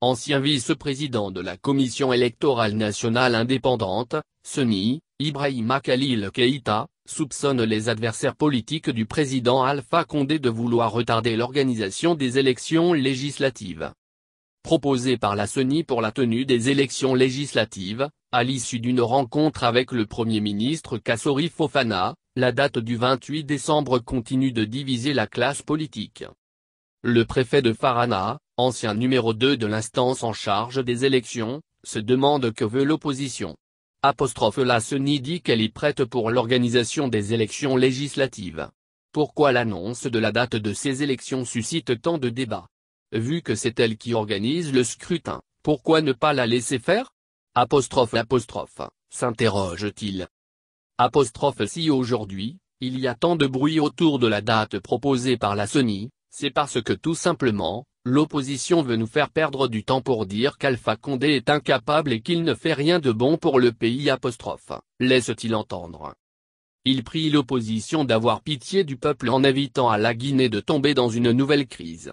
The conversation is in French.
ancien vice-président de la Commission électorale nationale indépendante, CENI, Ibrahim Khalil Keïta, soupçonne les adversaires politiques du président Alpha Condé de vouloir retarder l'organisation des élections législatives. Proposé par la CENI pour la tenue des élections législatives, à l'issue d'une rencontre avec le Premier ministre Kassori Fofana, la date du 28 décembre continue de diviser la classe politique. Le préfet de Farana, ancien numéro 2 de l'instance en charge des élections, se demande que veut l'opposition. Apostrophe CENI dit qu'elle est prête pour l'organisation des élections législatives. Pourquoi l'annonce de la date de ces élections suscite tant de débats Vu que c'est elle qui organise le scrutin, pourquoi ne pas la laisser faire Apostrophe apostrophe, s'interroge-t-il. Apostrophe si aujourd'hui, il y a tant de bruit autour de la date proposée par la CENI, c'est parce que tout simplement, l'opposition veut nous faire perdre du temps pour dire qu'Alpha Condé est incapable et qu'il ne fait rien de bon pour le pays apostrophe, laisse-t-il entendre. Il prie l'opposition d'avoir pitié du peuple en évitant à la Guinée de tomber dans une nouvelle crise.